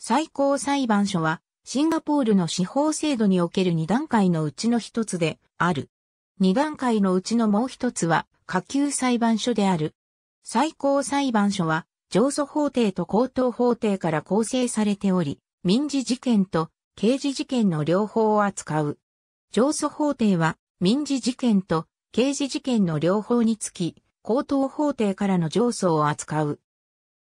最高裁判所は、シンガポールの司法制度における2段階のうちの一つである。2段階のうちのもう一つは、下級裁判所である。最高裁判所は、上訴法廷と高等法廷から構成されており、民事事件と刑事事件の両方を扱う。上訴法廷は、民事事件と刑事事件の両方につき、高等法廷からの上訴を扱う。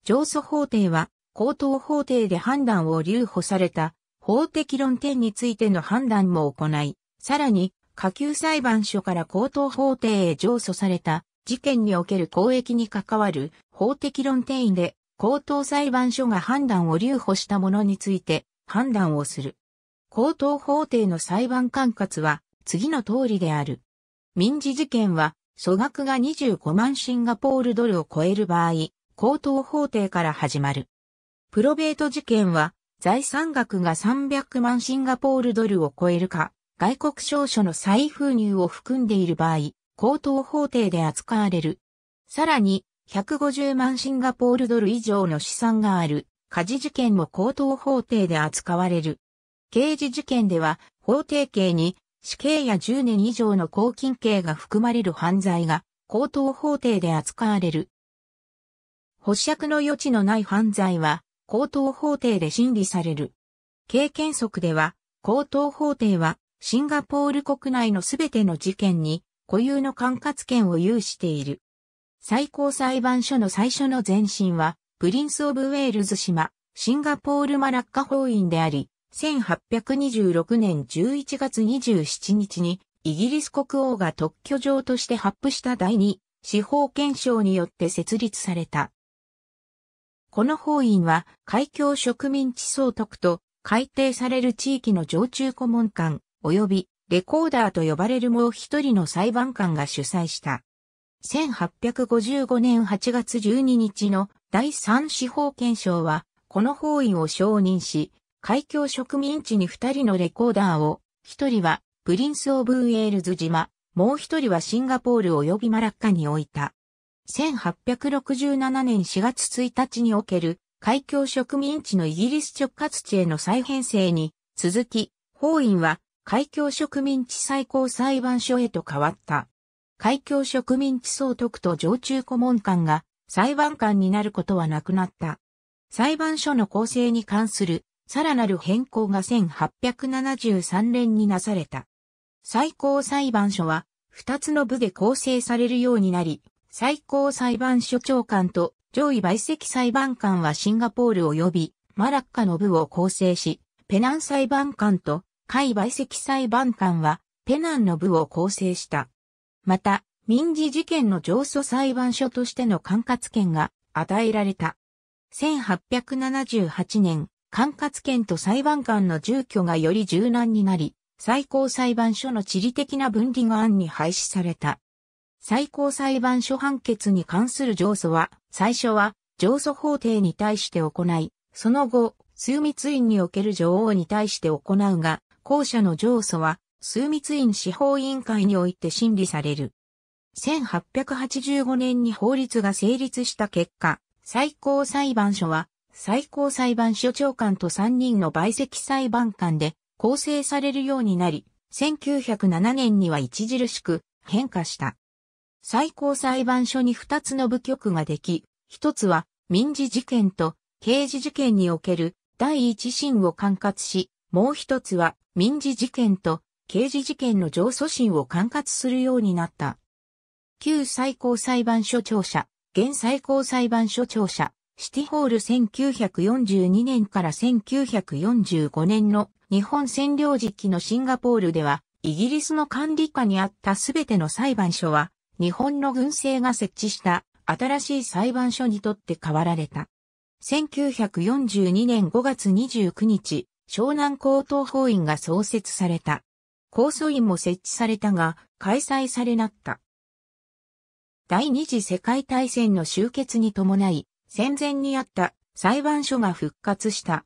上訴法廷は、高等法廷で判断を留保された法的論点についての判断も行い、さらに下級裁判所から高等法廷へ上訴された事件における公益に関わる法的論点で高等裁判所が判断を留保したものについて判断をする。高等法廷の裁判管轄は次の通りである。民事事件は総額が25万シンガポールドルを超える場合、高等法廷から始まる。プロベート事件は、財産額が300万シンガポールドルを超えるか、外国証書の再封入を含んでいる場合、高等法廷で扱われる。さらに、150万シンガポールドル以上の資産がある、家事事件も高等法廷で扱われる。刑事事件では、法定刑に死刑や10年以上の拘禁刑が含まれる犯罪が高等法廷で扱われる。保釈の余地のない犯罪は、高等法廷で審理される。経験則では、高等法廷はシンガポール国内のすべての事件に固有の管轄権を有している。最高裁判所の最初の前身は、プリンス・オブ・ウェールズ島、シンガポール・マラッカ法院であり、1826年11月27日に、イギリス国王が特許状として発布した第二司法憲章によって設立された。この法院は海峡植民地総督と改定される地域の常駐顧問官及びレコーダーと呼ばれるもう一人の裁判官が主催した。1855年8月12日の第三司法憲章は、この法院を承認し、海峡植民地に二人のレコーダーを、一人はプリンス・オブ・ウェールズ島、もう一人はシンガポール及びマラッカに置いた。1867年4月1日における海峡植民地のイギリス直轄地への再編成に続き、法院は海峡植民地最高裁判所へと変わった。海峡植民地総督と常駐顧問官が裁判官になることはなくなった。裁判所の構成に関するさらなる変更が1873年になされた。最高裁判所は2つの部で構成されるようになり、最高裁判所長官と上位陪席裁判官はシンガポール及びマラッカの部を構成し、ペナン裁判官と下位陪席裁判官はペナンの部を構成した。また、民事事件の上訴裁判所としての管轄権が与えられた。1878年、管轄権と裁判官の住居がより柔軟になり、最高裁判所の地理的な分離が案に廃止された。最高裁判所判決に関する上訴は、最初は上訴法廷に対して行い、その後、枢密院における女王に対して行うが、後者の上訴は、枢密院司法委員会において審理される。1885年に法律が成立した結果、最高裁判所は、最高裁判所長官と3人の陪席裁判官で構成されるようになり、1907年には著しく変化した。最高裁判所に2つの部局ができ、1つは民事事件と刑事事件における第一審を管轄し、もう1つは民事事件と刑事事件の上訴審を管轄するようになった。旧最高裁判所庁舎、現最高裁判所庁舎、シティホール1942年から1945年の日本占領時期のシンガポールでは、イギリスの管理下にあったすべての裁判所は、日本の軍政が設置した新しい裁判所にとって変わられた。1942年5月29日、湘南高等法院が創設された。控訴院も設置されたが、開催されなった。第二次世界大戦の終結に伴い、戦前にあった裁判所が復活した。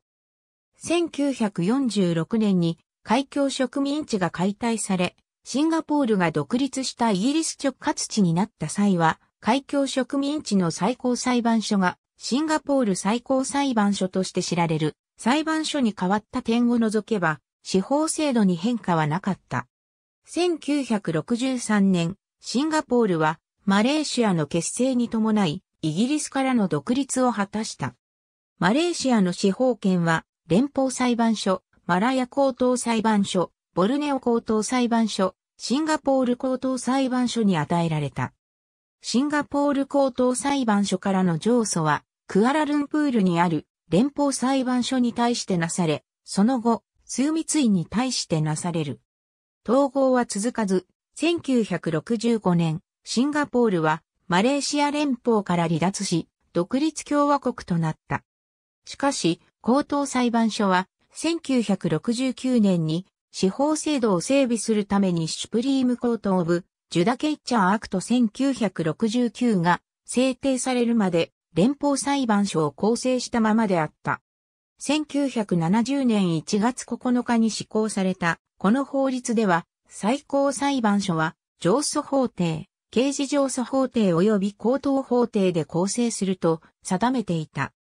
1946年に海峡植民地が解体され、シンガポールが独立したイギリス直轄地になった際は、海峡植民地の最高裁判所がシンガポール最高裁判所として知られる裁判所に変わった点を除けば、司法制度に変化はなかった。1963年、シンガポールはマレーシアの結成に伴い、イギリスからの独立を果たした。マレーシアの司法権は、連邦裁判所、マラヤ高等裁判所、ボルネオ高等裁判所、シンガポール高等裁判所に与えられた。シンガポール高等裁判所からの上訴は、クアラルンプールにある連邦裁判所に対してなされ、その後、枢密院に対してなされる。統合は続かず、1965年、シンガポールはマレーシア連邦から離脱し、独立共和国となった。しかし、高等裁判所は1969年に司法制度を整備するためにシュプリームコート・オブ・ジュダケイッチャー・アクト1969が制定されるまで連邦裁判所を構成したままであった。1970年1月9日に施行されたこの法律では最高裁判所は上訴法廷、刑事上訴法廷及び高等法廷で構成すると定めていた。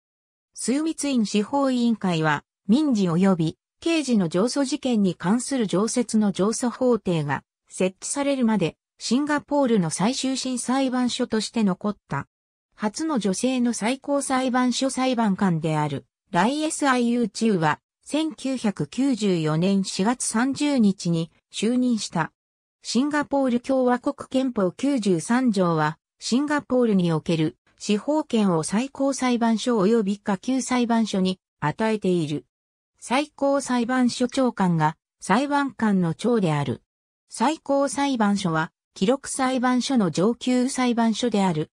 枢密院司法委員会は民事及び刑事の上訴事件に関する常設の上訴法廷が設置されるまでシンガポールの最終審裁判所として残った。初の女性の最高裁判所裁判官であるライエス・アイユー・チュウは1994年4月30日に就任した。シンガポール共和国憲法93条はシンガポールにおける司法権を最高裁判所及び下級裁判所に与えている。最高裁判所長官が裁判官の長である。最高裁判所は記録裁判所の上級裁判所である。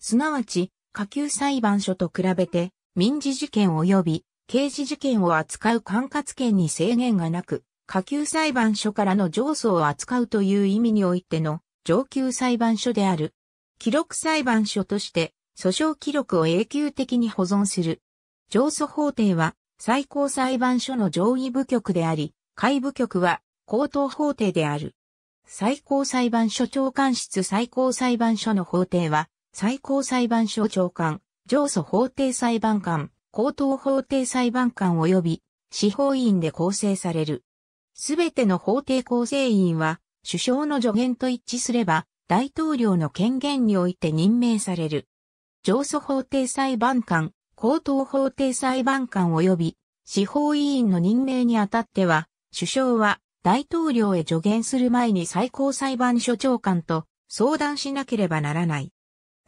すなわち、下級裁判所と比べて民事事件及び刑事事件を扱う管轄権に制限がなく、下級裁判所からの上訴を扱うという意味においての上級裁判所である。記録裁判所として訴訟記録を永久的に保存する。上訴法廷は最高裁判所の上位部局であり、下位部局は高等法廷である。最高裁判所長官室最高裁判所の法廷は、最高裁判所長官、上訴法廷裁判官、高等法廷裁判官及び司法委員で構成される。すべての法廷構成員は、首相の助言と一致すれば、大統領の権限において任命される。上訴法廷裁判官、高等法廷裁判官及び司法委員の任命にあたっては、首相は大統領へ助言する前に最高裁判所長官と相談しなければならない。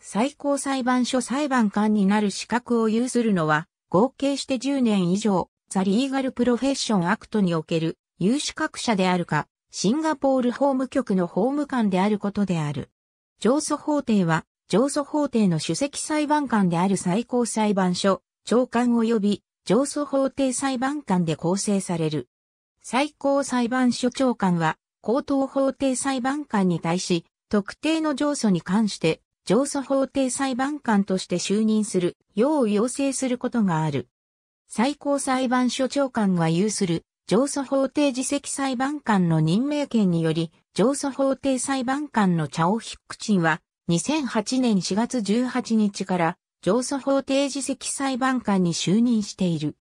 最高裁判所裁判官になる資格を有するのは、合計して10年以上、ザ・リーガル・プロフェッション・アクトにおける有資格者であるか、シンガポール法務局の法務官であることである。上訴法廷は、上訴法廷の主席裁判官である最高裁判所、長官及び上訴法廷裁判官で構成される。最高裁判所長官は、高等法廷裁判官に対し、特定の上訴に関して、上訴法廷裁判官として就任する、よう要請することがある。最高裁判所長官は有する、上訴法廷自席裁判官の任命権により、上訴法廷裁判官の茶尾チンは、2008年4月18日から上訴法廷次席裁判官に就任している。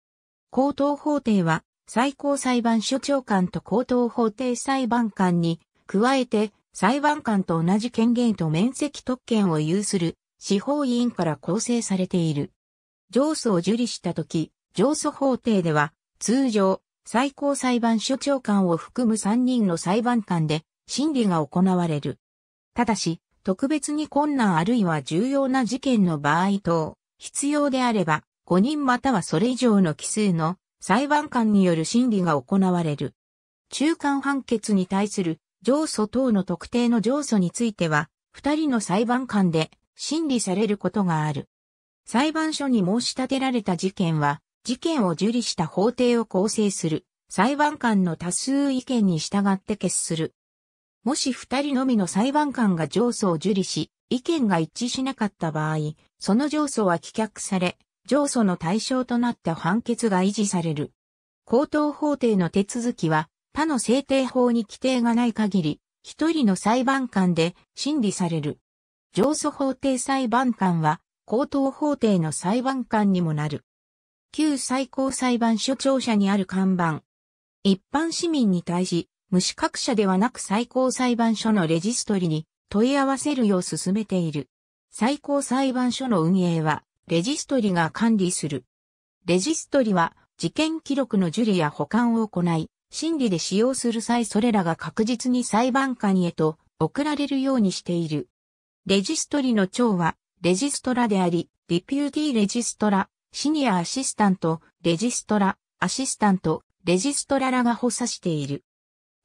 高等法廷は最高裁判所長官と高等法廷裁判官に加えて裁判官と同じ権限と面積特権を有する司法委員から構成されている。上訴を受理したとき、上訴法廷では通常最高裁判所長官を含む3人の裁判官で審理が行われる。ただし、特別に困難あるいは重要な事件の場合等、必要であれば、5人またはそれ以上の奇数の裁判官による審理が行われる。中間判決に対する上訴等の特定の上訴については、2人の裁判官で審理されることがある。裁判所に申し立てられた事件は、事件を受理した法廷を構成する裁判官の多数意見に従って決する。もし二人のみの裁判官が上訴を受理し、意見が一致しなかった場合、その上訴は棄却され、上訴の対象となった判決が維持される。高等法廷の手続きは、他の制定法に規定がない限り、一人の裁判官で審理される。上訴法廷裁判官は、高等法廷の裁判官にもなる。旧最高裁判所庁舎にある看板。一般市民に対し、無資格者ではなく最高裁判所のレジストリに問い合わせるよう進めている。最高裁判所の運営は、レジストリが管理する。レジストリは、事件記録の受理や保管を行い、審理で使用する際それらが確実に裁判官へと送られるようにしている。レジストリの長は、レジストラであり、ディピューティーレジストラ、シニアアシスタント、レジストラ、アシスタント、レジストラらが補佐している。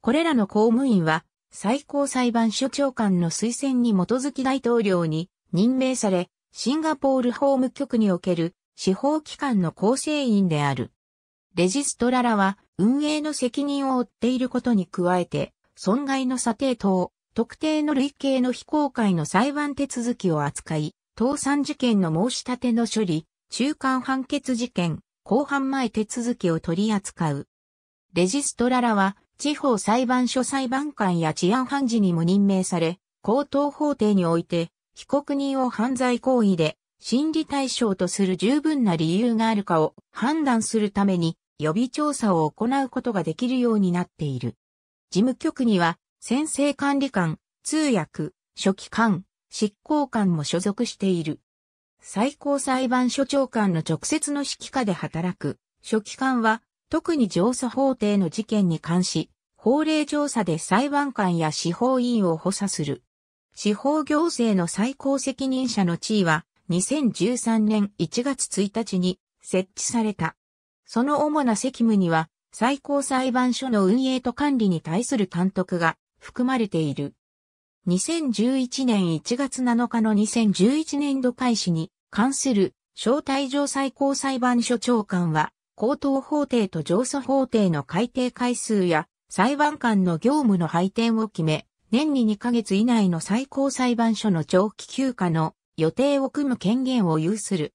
これらの公務員は、最高裁判所長官の推薦に基づき大統領に任命され、シンガポール法務局における司法機関の構成員である。レジストララは運営の責任を負っていることに加えて、損害の査定等、特定の類型の非公開の裁判手続きを扱い、倒産事件の申し立ての処理、中間判決事件、公判前手続きを取り扱う。レジストララは地方裁判所裁判官や治安判事にも任命され、高等法廷において、被告人を犯罪行為で、審理対象とする十分な理由があるかを判断するために、予備調査を行うことができるようになっている。事務局には、先生管理官、通訳、書記官、執行官も所属している。最高裁判所長官の直接の指揮下で働く、書記官は特に上訴法廷の事件に関し、法令調査で裁判官や司法委員を補佐する。司法行政の最高責任者の地位は、2013年1月1日に設置された。その主な責務には、最高裁判所の運営と管理に対する監督が含まれている。2011年1月7日の2011年度開始に関する招待状最高裁判所長官は高等法廷と上訴法廷の改定回数や裁判官の業務の配点を決め、年に2ヶ月以内の最高裁判所の長期休暇の予定を組む権限を有する。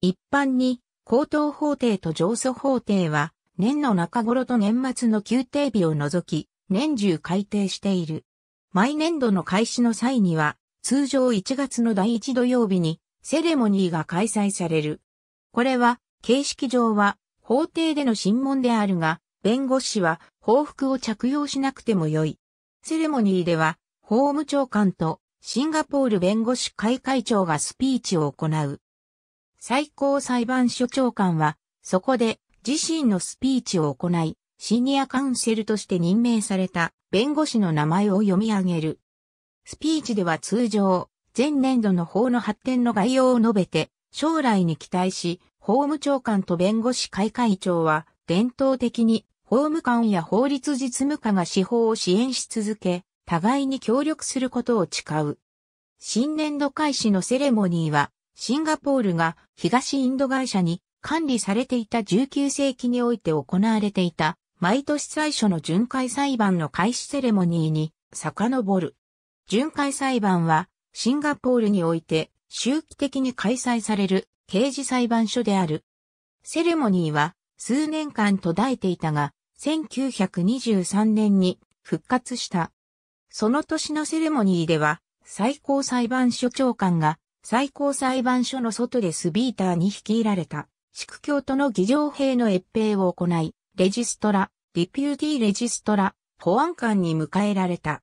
一般に、高等法廷と上訴法廷は、年の中頃と年末の休廷日を除き、年中改定している。毎年度の開始の際には、通常1月の第1土曜日にセレモニーが開催される。これは、形式上は法廷での審問であるが、弁護士は報復を着用しなくてもよい。セレモニーでは、法務長官とシンガポール弁護士会会長がスピーチを行う。最高裁判所長官は、そこで自身のスピーチを行い、シニアカウンセルとして任命された弁護士の名前を読み上げる。スピーチでは通常、前年度の法の発展の概要を述べて、将来に期待し、法務長官と弁護士会会長は、伝統的に法務官や法律実務家が司法を支援し続け、互いに協力することを誓う。新年度開始のセレモニーは、シンガポールが東インド会社に管理されていた19世紀において行われていた、毎年最初の巡回裁判の開始セレモニーに遡る。巡回裁判は、シンガポールにおいて周期的に開催される刑事裁判所である。セレモニーは数年間途絶えていたが、1923年に復活した。その年のセレモニーでは、最高裁判所長官が最高裁判所の外でスビーターに率いられた、宿教徒の議場兵の越兵を行い、レジストラ、ディピューティーレジストラ、保安官に迎えられた。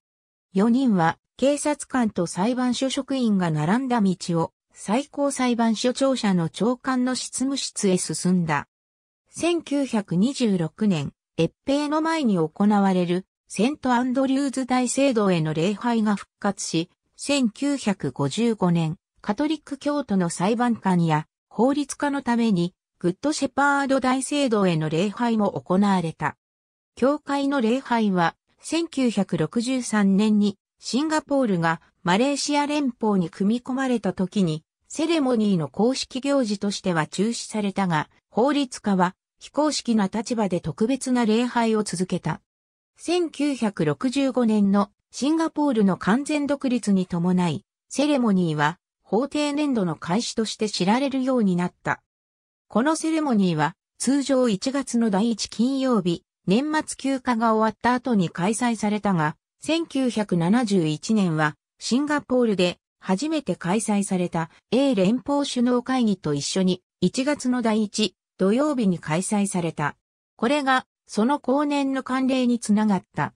4人は警察官と裁判所職員が並んだ道を、最高裁判所庁舎の長官の執務室へ進んだ。1926年、越平の前に行われるセントアンドリューズ大聖堂への礼拝が復活し、1955年、カトリック教徒の裁判官や法律家のために、グッドシェパード大聖堂への礼拝も行われた。教会の礼拝は、1963年にシンガポールがマレーシア連邦に組み込まれた時に、セレモニーの公式行事としては中止されたが、法律家は非公式な立場で特別な礼拝を続けた。1965年のシンガポールの完全独立に伴い、セレモニーは法定年度の開始として知られるようになった。このセレモニーは通常1月の第1金曜日、年末休暇が終わった後に開催されたが、1971年はシンガポールで初めて開催された英連邦首脳会議と一緒に1月の第1土曜日に開催された。これがその後年の慣例につながった。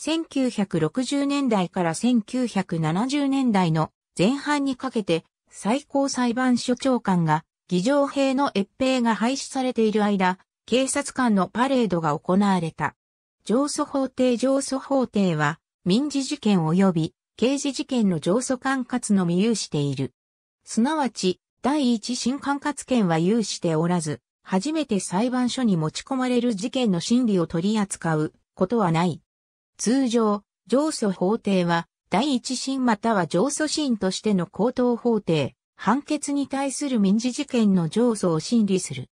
1960年代から1970年代の前半にかけて最高裁判所長官が議場兵の越兵が廃止されている間、警察官のパレードが行われた。上訴法廷上訴法廷は、民事事件及び刑事事件の上訴管轄のみ有している。すなわち、第一審管轄権は有しておらず、初めて裁判所に持ち込まれる事件の審理を取り扱うことはない。通常、上訴法廷は、第一審または上訴審としての高等法廷、判決に対する民事事件の上訴を審理する。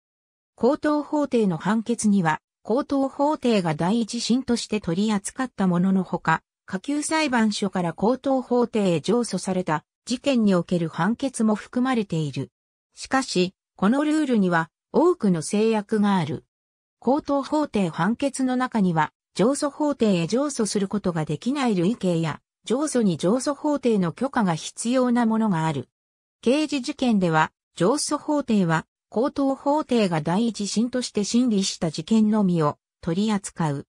高等法廷の判決には、高等法廷が第一審として取り扱ったもののほか、下級裁判所から高等法廷へ上訴された事件における判決も含まれている。しかし、このルールには多くの制約がある。高等法廷判決の中には、上訴法廷へ上訴することができない類型や、上訴に上訴法廷の許可が必要なものがある。刑事事件では、上訴法廷は高等法廷が第一審として審理した事件のみを取り扱う。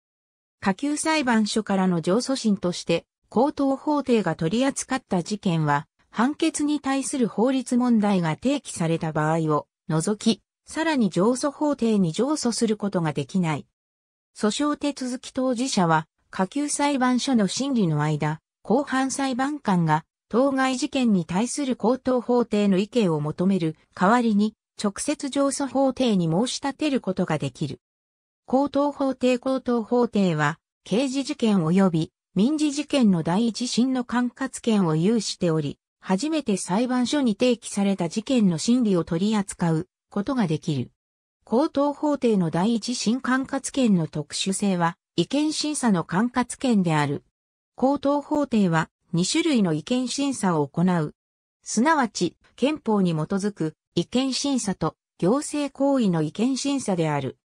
下級裁判所からの上訴審として、高等法廷が取り扱った事件は、判決に対する法律問題が提起された場合を除き、さらに上訴法廷に上訴することができない。訴訟手続き当事者は、下級裁判所の審理の間、後半裁判官が、当該事件に対する高等法廷の意見を求める代わりに、直接上訴法廷に申し立てることができる。高等法廷高等法廷は、刑事事件及び民事事件の第一審の管轄権を有しており、初めて裁判所に提起された事件の審理を取り扱うことができる。高等法廷の第一審管轄権の特殊性は、意見審査の管轄権である。高等法廷は2種類の意見審査を行う。すなわち、憲法に基づく違憲審査と行政行為の違憲審査である。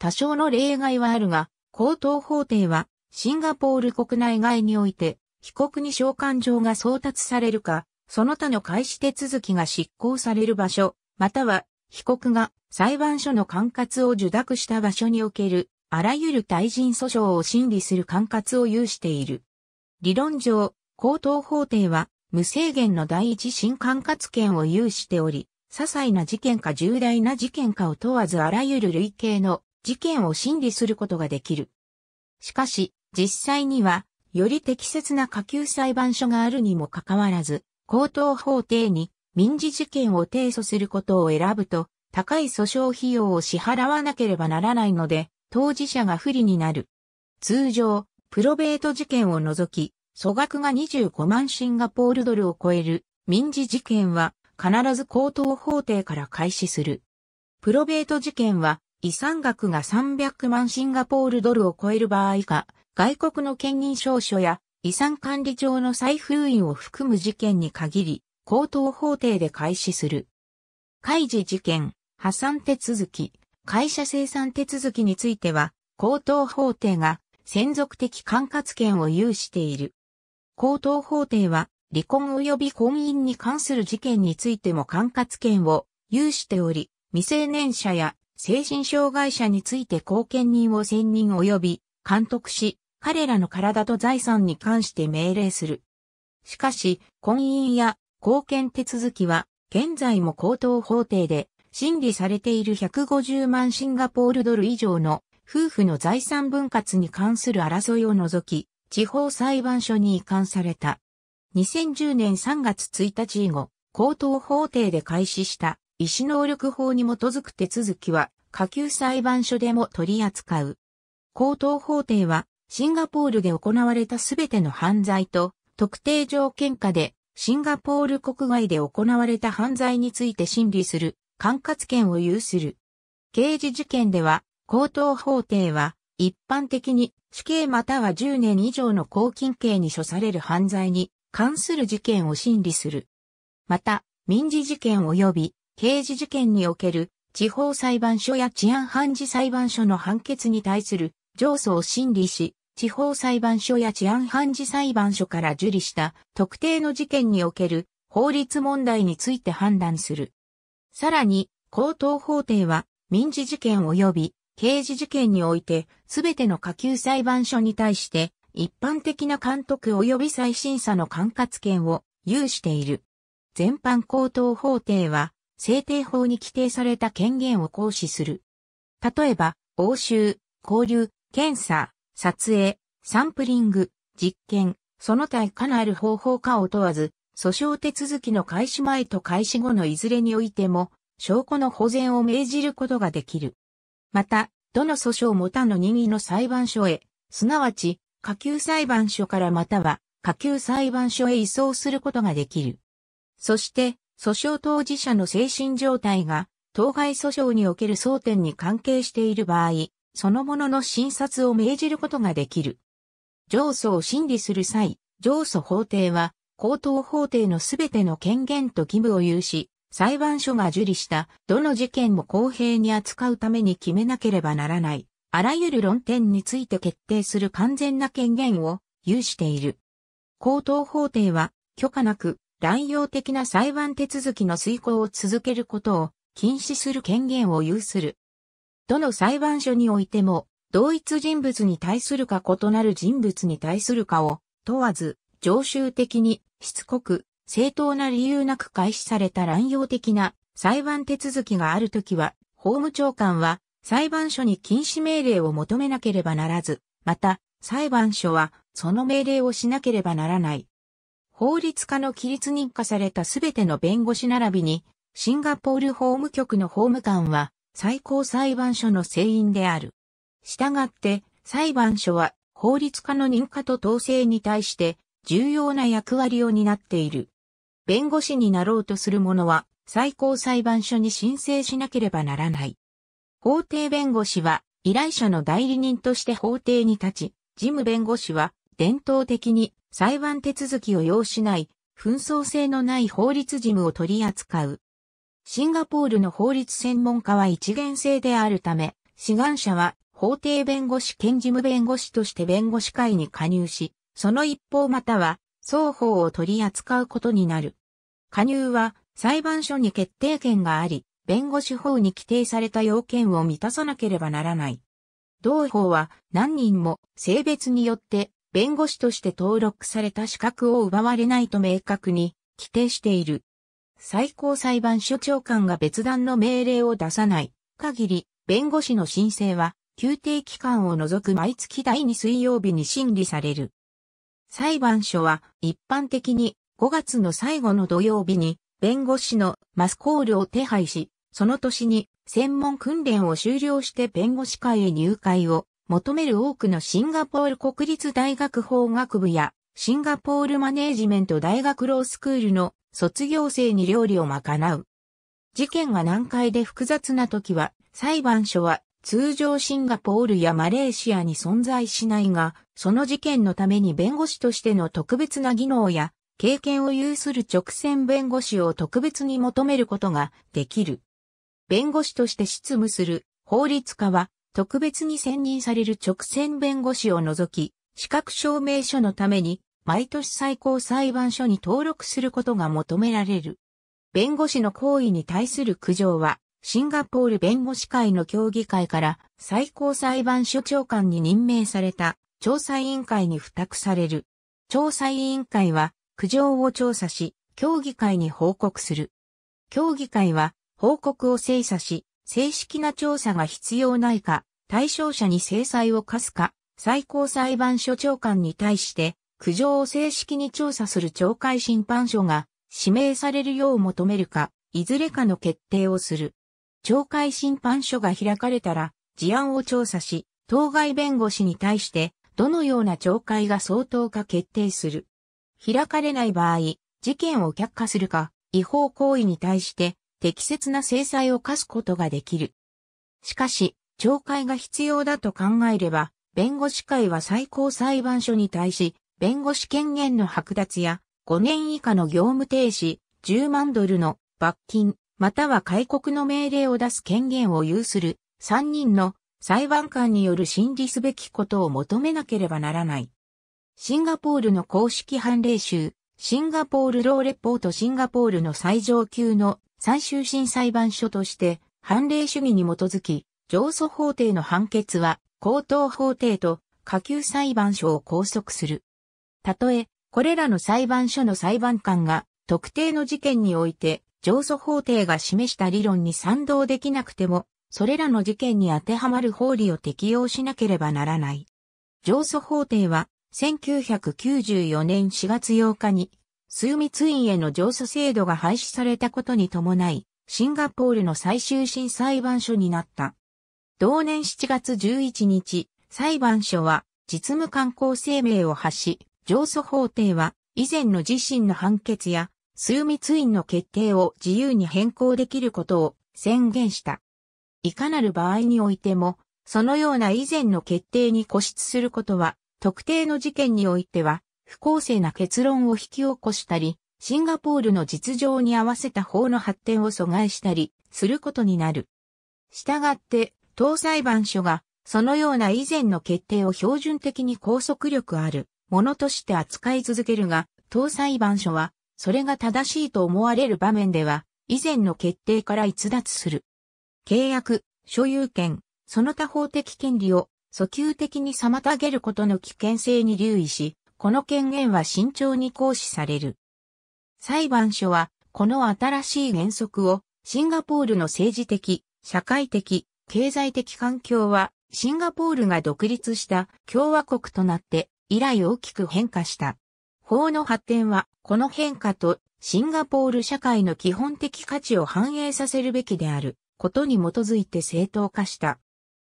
多少の例外はあるが、高等法廷はシンガポール国内外において被告に召喚状が送達されるか、その他の開始手続きが執行される場所、または被告が裁判所の管轄を受諾した場所におけるあらゆる対人訴訟を審理する管轄を有している。理論上、高等法廷は無制限の第一審管轄権を有しており、些細な事件か重大な事件かを問わずあらゆる類型の事件を審理することができる。しかし、実際には、より適切な下級裁判所があるにもかかわらず、高等法廷に民事事件を提訴することを選ぶと、高い訴訟費用を支払わなければならないので、当事者が不利になる。通常、プロベート事件を除き、総額が25万シンガポールドルを超える民事事件は必ず高等法廷から開始する。プロベート事件は、遺産額が300万シンガポールドルを超える場合が外国の権認証書や遺産管理上の再封印を含む事件に限り、高等法廷で開始する。開示事件、破産手続き、会社生産手続きについては、高等法廷が専属的管轄権を有している。高等法廷は離婚及び婚姻に関する事件についても管轄権を有しており、未成年者や精神障害者について後見人を選任及び監督し、彼らの体と財産に関して命令する。しかし、婚姻や後見手続きは、現在も高等法廷で審理されている150万シンガポールドル以上の夫婦の財産分割に関する争いを除き、地方裁判所に移管された。2010年3月1日以後、高等法廷で開始した医師能力法に基づく手続きは下級裁判所でも取り扱う。高等法廷はシンガポールで行われたすべての犯罪と特定条件下でシンガポール国外で行われた犯罪について審理する管轄権を有する。刑事事件では高等法廷は一般的に死刑または10年以上の拘禁刑に処される犯罪に関する事件を審理する。また、民事事件及び刑事事件における地方裁判所や治安判事裁判所の判決に対する上訴を審理し、地方裁判所や治安判事裁判所から受理した特定の事件における法律問題について判断する。さらに、高等法廷は民事事件及び刑事事件においてすべての下級裁判所に対して一般的な監督及び再審査の管轄権を有している。全般高等法廷は、制定法に規定された権限を行使する。例えば、押収、交流、検査、撮影、サンプリング、実験、その他いかなる方法かを問わず、訴訟手続きの開始前と開始後のいずれにおいても、証拠の保全を命じることができる。また、どの訴訟も他の任意の裁判所へ、すなわち、下級裁判所からまたは下級裁判所へ移送することができる。そして、訴訟当事者の精神状態が、当該訴訟における争点に関係している場合、そのものの診察を命じることができる。上訴を審理する際、上訴法廷は、高等法廷のすべての権限と義務を有し、裁判所が受理した、どの事件も公平に扱うために決めなければならない。あらゆる論点について決定する完全な権限を有している。高等法廷は許可なく乱用的な裁判手続きの遂行を続けることを禁止する権限を有する。どの裁判所においても同一人物に対するか異なる人物に対するかを問わず常習的にしつこく正当な理由なく開始された乱用的な裁判手続きがあるときは法務長官は裁判所に禁止命令を求めなければならず、また、裁判所は、その命令をしなければならない。法律家の規律認可されたすべての弁護士並びに、シンガポール法務局の法務官は、最高裁判所の成員である。したがって、裁判所は、法律家の認可と統制に対して、重要な役割を担っている。弁護士になろうとする者は、最高裁判所に申請しなければならない。法廷弁護士は依頼者の代理人として法廷に立ち、事務弁護士は伝統的に裁判手続きを要しない、紛争性のない法律事務を取り扱う。シンガポールの法律専門家は一元性であるため、志願者は法廷弁護士兼事務弁護士として弁護士会に加入し、その一方または双方を取り扱うことになる。加入は裁判所に決定権があり、弁護士法に規定された要件を満たさなければならない。同法は何人も性別によって弁護士として登録された資格を奪われないと明確に規定している。最高裁判所長官が別段の命令を出さない限り、弁護士の申請は、休定期間を除く毎月第2水曜日に審理される。裁判所は、一般的に5月の最後の土曜日に、弁護士のマスコールを手配し、その年に専門訓練を修了して弁護士会へ入会を求める多くのシンガポール国立大学法学部やシンガポールマネージメント大学ロースクールの卒業生に料理を賄う。事件が難解で複雑な時は裁判所は通常シンガポールやマレーシアに存在しないが、その事件のために弁護士としての特別な技能や経験を有する直線弁護士を特別に求めることができる。弁護士として執務する法律家は特別に選任される直線弁護士を除き、資格証明書のために毎年最高裁判所に登録することが求められる。弁護士の行為に対する苦情は、シンガポール弁護士会の協議会から最高裁判所長官に任命された調査委員会に付託される。調査委員会は苦情を調査し、協議会に報告する。協議会は報告を精査し、正式な調査が必要ないか、対象者に制裁を課すか、最高裁判所長官に対して、苦情を正式に調査する懲戒審判所が指名されるよう求めるか、いずれかの決定をする。懲戒審判所が開かれたら、事案を調査し、当該弁護士に対して、どのような懲戒が相当か決定する。開かれない場合、事件を却下するか、違法行為に対して、適切な制裁を科すことができる。しかし、懲戒が必要だと考えれば、弁護士会は最高裁判所に対し、弁護士権限の剥奪や、5年以下の業務停止、10万ドルの罰金、または戒告の命令を出す権限を有する3人の裁判官による審理すべきことを求めなければならない。シンガポールの公式判例集、シンガポールローレポートシンガポールの最上級の最終審裁判所として判例主義に基づき、上訴法廷の判決は高等法廷と下級裁判所を拘束する。たとえ、これらの裁判所の裁判官が特定の事件において上訴法廷が示した理論に賛同できなくても、それらの事件に当てはまる法理を適用しなければならない。上訴法廷は1994年4月8日に数密院への上訴制度が廃止されたことに伴い、シンガポールの最終審裁判所になった。同年7月11日、裁判所は実務観光声明を発し、上訴法廷は以前の自身の判決や数密院の決定を自由に変更できることを宣言した。いかなる場合においても、そのような以前の決定に固執することは、特定の事件においては不公正な結論を引き起こしたり、シンガポールの実情に合わせた法の発展を阻害したりすることになる。したがって、当裁判所がそのような以前の決定を標準的に拘束力あるものとして扱い続けるが、当裁判所はそれが正しいと思われる場面では、以前の決定から逸脱する。契約、所有権、その他法的権利を訴求的に妨げることの危険性に留意し、この権限は慎重に行使される。裁判所は、この新しい原則を、シンガポールの政治的、社会的、経済的環境は、シンガポールが独立した共和国となって、以来大きく変化した。法の発展は、この変化と、シンガポール社会の基本的価値を反映させるべきである、ことに基づいて正当化した。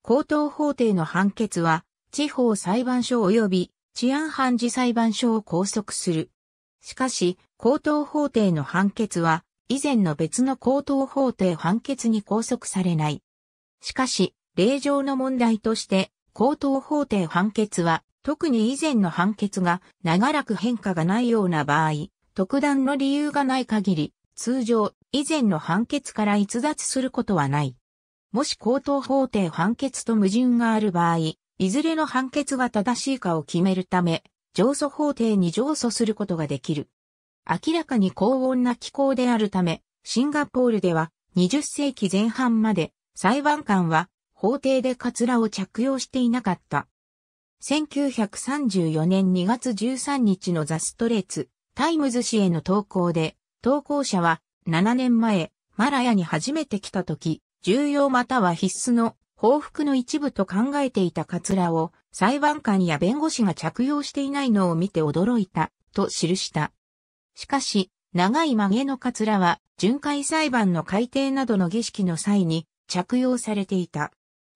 高等法廷の判決は、地方裁判所及び治安判事裁判所を拘束する。しかし、高等法廷の判決は、以前の別の高等法廷判決に拘束されない。しかし、令状の問題として、高等法廷判決は、特に以前の判決が長らく変化がないような場合、特段の理由がない限り、通常、以前の判決から逸脱することはない。もし高等法廷判決と矛盾がある場合、いずれの判決が正しいかを決めるため、上訴法廷に上訴することができる。明らかに高温な気候であるため、シンガポールでは20世紀前半まで裁判官は法廷でカツラを着用していなかった。1934年2月13日のザ・ストレーツ、タイムズ紙への投稿で、投稿者は7年前、マラヤに初めて来た時、重要または必須の報復の一部と考えていたカツラを裁判官や弁護士が着用していないのを見て驚いたと記した。しかし、長い曲げのカツラは巡回裁判の改定などの儀式の際に着用されていた。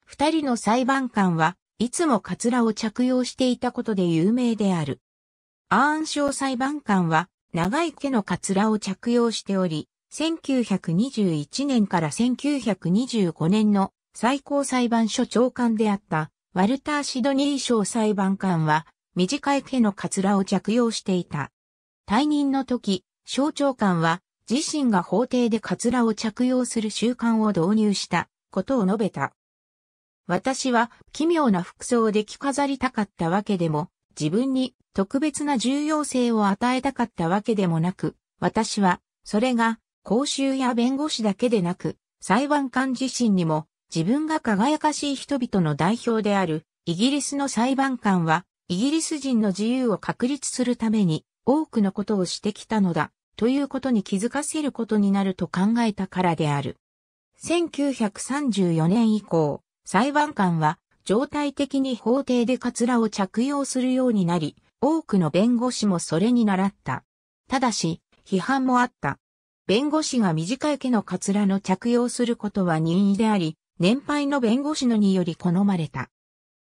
二人の裁判官はいつもカツラを着用していたことで有名である。アーン省裁判官は長い毛のカツラを着用しており、1921年から1925年の最高裁判所長官であったワルター・シドニー賞裁判官は短い毛のカツラを着用していた。退任の時、省長官は自身が法廷でカツラを着用する習慣を導入したことを述べた。私は奇妙な服装で着飾りたかったわけでも、自分に特別な重要性を与えたかったわけでもなく、私はそれが公衆や弁護士だけでなく、裁判官自身にも自分が輝かしい人々の代表であるイギリスの裁判官はイギリス人の自由を確立するために多くのことをしてきたのだということに気づかせることになると考えたからである。1934年以降、裁判官は状態的に法廷でカツラを着用するようになり、多くの弁護士もそれに習った。ただし、批判もあった。弁護士が短い毛のカツラの着用することは任意であり、年配の弁護士のにより好まれた。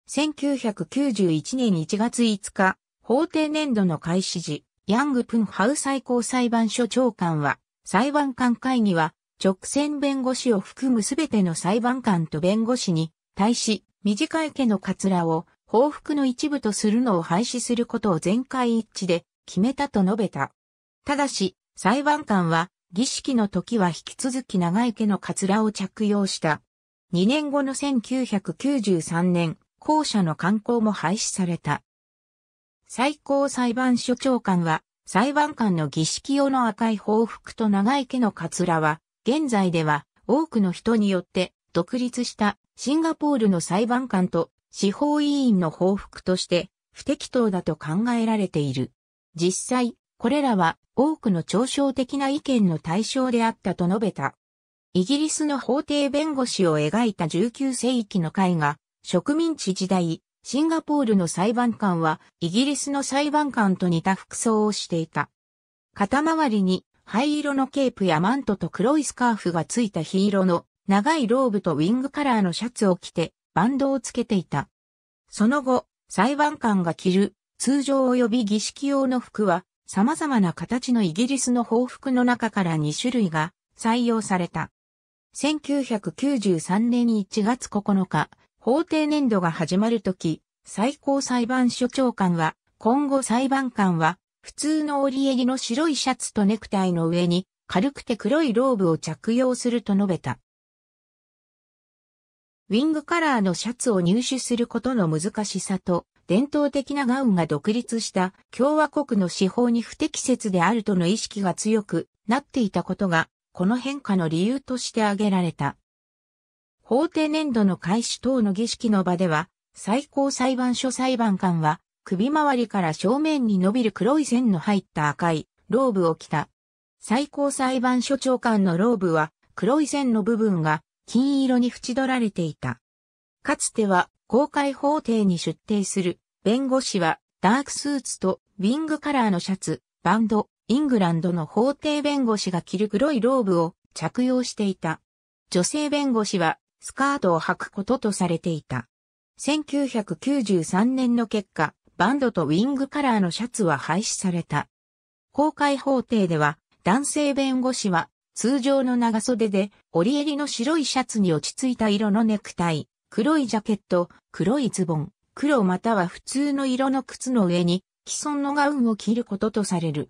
1991年1月5日、法定年度の開始時、ヤングプンハウ最高裁判所長官は、裁判官会議は、直線弁護士を含むすべての裁判官と弁護士に、対し、短い毛のカツラを、報復の一部とするのを廃止することを全会一致で決めたと述べた。ただし、裁判官は、儀式の時は引き続き長い毛のカツラを着用した。2年後の1993年、校舎の観光も廃止された。最高裁判所長官は、裁判官の儀式用の赤い報復と長い毛のカツラは、現在では多くの人によって独立したシンガポールの裁判官と司法委員の報復として不適当だと考えられている。実際、これらは多くの嘲笑的な意見の対象であったと述べた。イギリスの法廷弁護士を描いた19世紀の絵画、植民地時代、シンガポールの裁判官は、イギリスの裁判官と似た服装をしていた。肩周りに灰色のケープやマントと黒いスカーフがついた黄色の長いローブとウィングカラーのシャツを着て、バンドをつけていた。その後、裁判官が着る通常及び儀式用の服は、様々な形のイギリスの報復の中から2種類が採用された。1993年1月9日、法定年度が始まるとき、最高裁判所長官は、今後裁判官は、普通の折襟の白いシャツとネクタイの上に、軽くて黒いローブを着用すると述べた。ウィングカラーのシャツを入手することの難しさと、伝統的なガウンが独立した共和国の司法に不適切であるとの意識が強くなっていたことがこの変化の理由として挙げられた。法定年度の開始等の儀式の場では、最高裁判所裁判官は、首周りから正面に伸びる黒い線の入った赤いローブを着た。最高裁判所長官のローブは、黒い線の部分が金色に縁取られていた。かつては、公開法廷に出廷する弁護士は、ダークスーツとウィングカラーのシャツ、バンド、イングランドの法廷弁護士が着る黒いローブを着用していた。女性弁護士はスカートを履くこととされていた。1993年の結果、バンドとウィングカラーのシャツは廃止された。公開法廷では男性弁護士は通常の長袖で折り襟の白いシャツに落ち着いた色のネクタイ、黒いジャケット、黒いズボン、黒または普通の色の靴の上に既存のガウンを着ることとされる。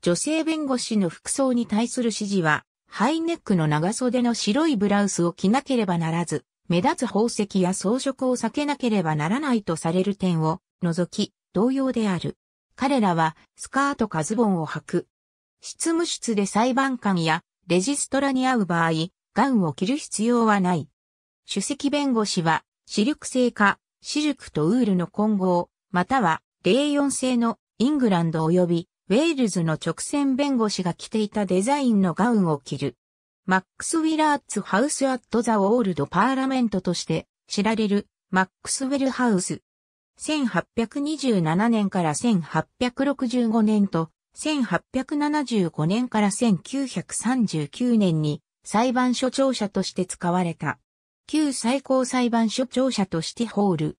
女性弁護士の服装に対する指示は、ハイネックの長袖の白いブラウスを着なければならず、目立つ宝石や装飾を避けなければならないとされる点を除き、同様である。彼らはスカートかズボンを履く。執務室で裁判官やレジストラに会う場合、ガウンを着る必要はない。主席弁護士は、シルク製か、シルクとウールの混合、または、レイヨン製のイングランド及びウェールズの直線弁護士が着ていたデザインのガウンを着る。マックス・ウィラーツ・ハウス・アット・ザ・オールド・パーラメントとして知られるマックスウェル・ハウス。1827年から1865年と1875年から1939年に裁判所長者として使われた。旧最高裁判所長者としてホール。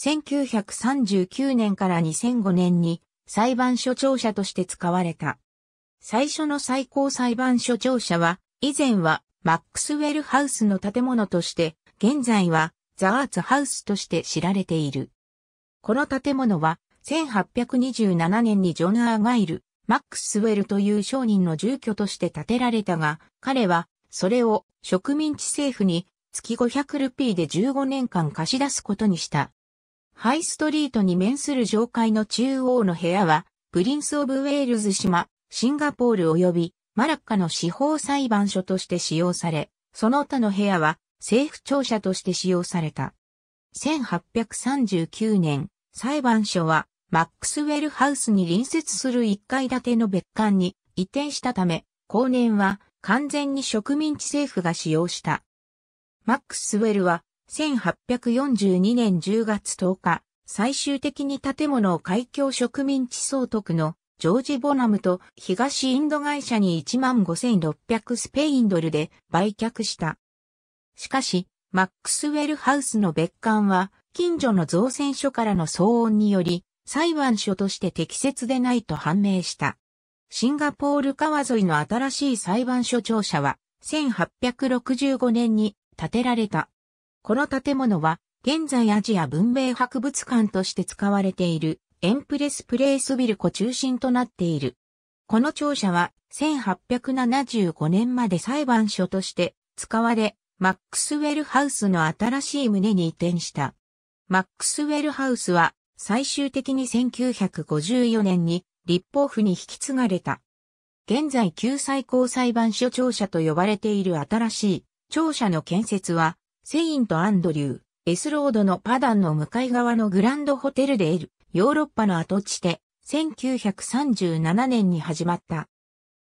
1939年から2005年に裁判所庁舎として使われた。最初の最高裁判所庁舎は、以前はマックスウェルハウスの建物として、現在はザアーツハウスとして知られている。この建物は、1827年にジョン・アーガイル、マックスウェルという商人の住居として建てられたが、彼は、それを植民地政府に月500ルピーで15年間貸し出すことにした。ハイストリートに面する上階の中央の部屋は、プリンス・オブ・ウェールズ島、シンガポール及びマラッカの司法裁判所として使用され、その他の部屋は政府庁舎として使用された。1839年、裁判所はマックスウェルハウスに隣接する1階建ての別館に移転したため、後年は完全に植民地政府が使用した。マックスウェルは1842年10月10日、最終的に建物を海峡植民地総督のジョージ・ボナムと東インド会社に15,600スペインドルで売却した。しかし、マックスウェルハウスの別館は、近所の造船所からの騒音により、裁判所として適切でないと判明した。シンガポール川沿いの新しい裁判所庁舎は、1865年に建てられた。この建物は、現在アジア文明博物館として使われている、エンプレスプレイスビル湖中心となっている。この庁舎は、1875年まで裁判所として使われ、マックスウェルハウスの新しい棟に移転した。マックスウェルハウスは最終的に1954年に立法府に引き継がれた。現在旧最高裁判所庁舎と呼ばれている新しい庁舎の建設はセイント・アンドリュー、エスロードのパダンの向かい側のグランドホテルで得るヨーロッパの跡地で、1937年に始まった。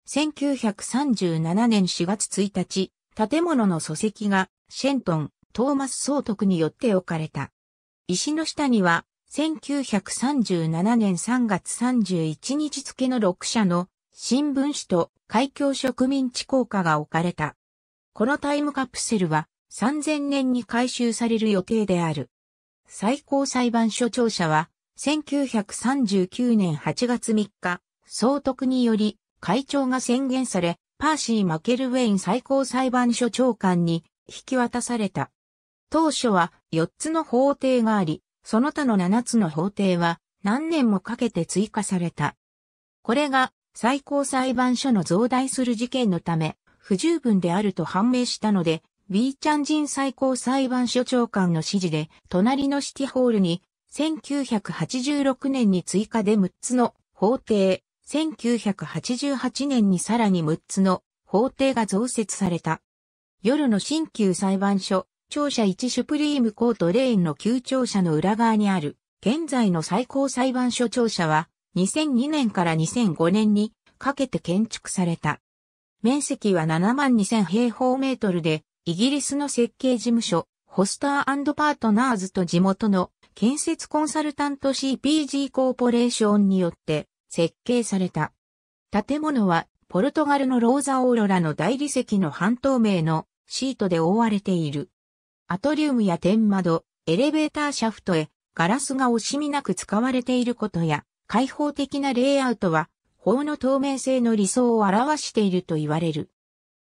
1937年4月1日、建物の礎石がシェントン、トーマス総督によって置かれた。石の下には、1937年3月31日付の6社の新聞紙と海峡植民地効果が置かれた。このタイムカプセルは3000年に改修される予定である。最高裁判所庁舎は、1939年8月3日、総督により、会長が宣言され、パーシー・マケルウェイン最高裁判所長官に引き渡された。当初は4つの法廷があり、その他の7つの法廷は何年もかけて追加された。これが最高裁判所の増大する事件のため不十分であると判明したので、ウィーチャン人最高裁判所長官の指示で、隣のシティホールに、1986年に追加で6つの法廷、1988年にさらに6つの法廷が増設された。夜の新旧裁判所、庁舎1シュプリームコートレーンの旧庁舎の裏側にある、現在の最高裁判所庁舎は、2002年から2005年にかけて建築された。面積は7 2000平方メートルで、イギリスの設計事務所、ホスターパートナーズと地元の建設コンサルタント CPG コーポレーションによって設計された。建物はポルトガルのローザオーロラの大理石の半透明のシートで覆われている。アトリウムや天窓、エレベーターシャフトへガラスが惜しみなく使われていることや開放的なレイアウトは法の透明性の理想を表していると言われる。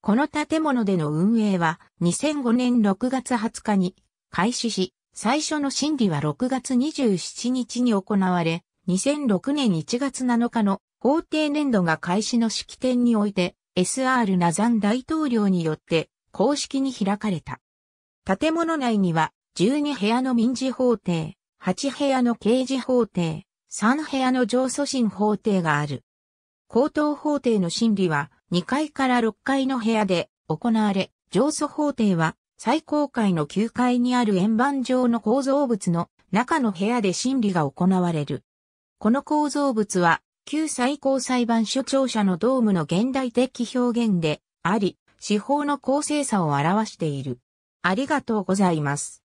この建物での運営は2005年6月20日に開始し、最初の審理は6月27日に行われ、2006年1月7日の法定年度が開始の式典において、SR ナザン大統領によって公式に開かれた。建物内には12部屋の民事法廷、8部屋の刑事法廷、3部屋の上訴審法廷がある。高等法廷の審理は2階から6階の部屋で行われ、上訴法廷は最高階の9階にある円盤状の構造物の中の部屋で審理が行われる。この構造物は旧最高裁判所庁舎のドームの現代的表現であり、司法の公正さを表している。ありがとうございます。